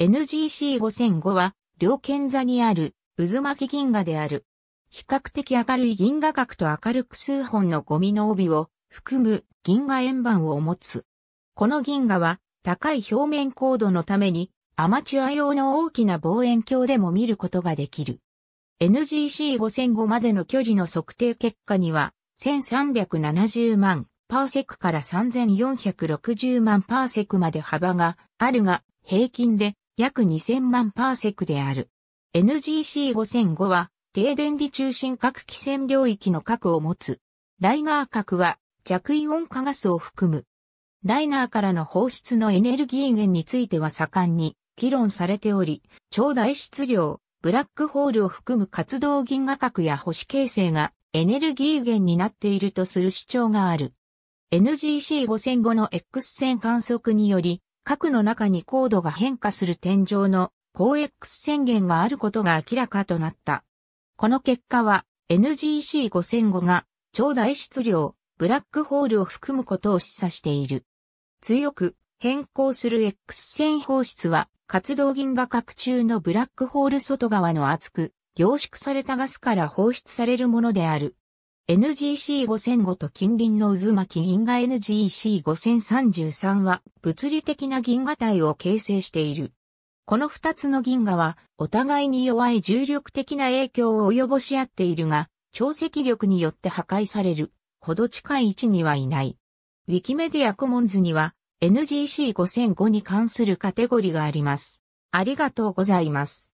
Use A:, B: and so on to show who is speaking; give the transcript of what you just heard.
A: NGC5005
B: は、両剣座にある、渦巻き銀河である。比較的明るい銀河核と明るく数本のゴミの帯を含む銀河円盤を持つ。この銀河は高い表面高度のためにアマチュア用の大きな望遠鏡でも見ることができる。NGC5005 までの距離の測定結果には1370万パーセクから3460万パーセクまで幅があるが平均で約2000万パーセクである。NGC5005 は、低電離中心核気線領域の核を持つ。ライナー核は、弱イオン化ガスを含む。ライナーからの放出のエネルギー源については盛んに議論されており、超大質量、ブラックホールを含む活動銀河核や星形成がエネルギー源になっているとする主張がある。NGC5005 の X 線観測により、核の中に高度が変化する天井の高 X 宣言があることが明らかとなった。この結果は NGC5005 が超大質量、ブラックホールを含むことを示唆している。強く変更する X 線放出は活動銀河核中のブラックホール外側の厚く凝縮されたガスから放出されるものである。NGC5005 と近隣の渦巻き銀河 NGC5033 は物理的な銀河帯を形成している。この二つの銀河はお互いに弱い重力的な影響を及ぼし合っているが、超積力によって破壊されるほど近い位置にはいない。ウィキメディアコモンズには NGC5005 に関するカテゴリがあります。ありがとうござい
A: ます。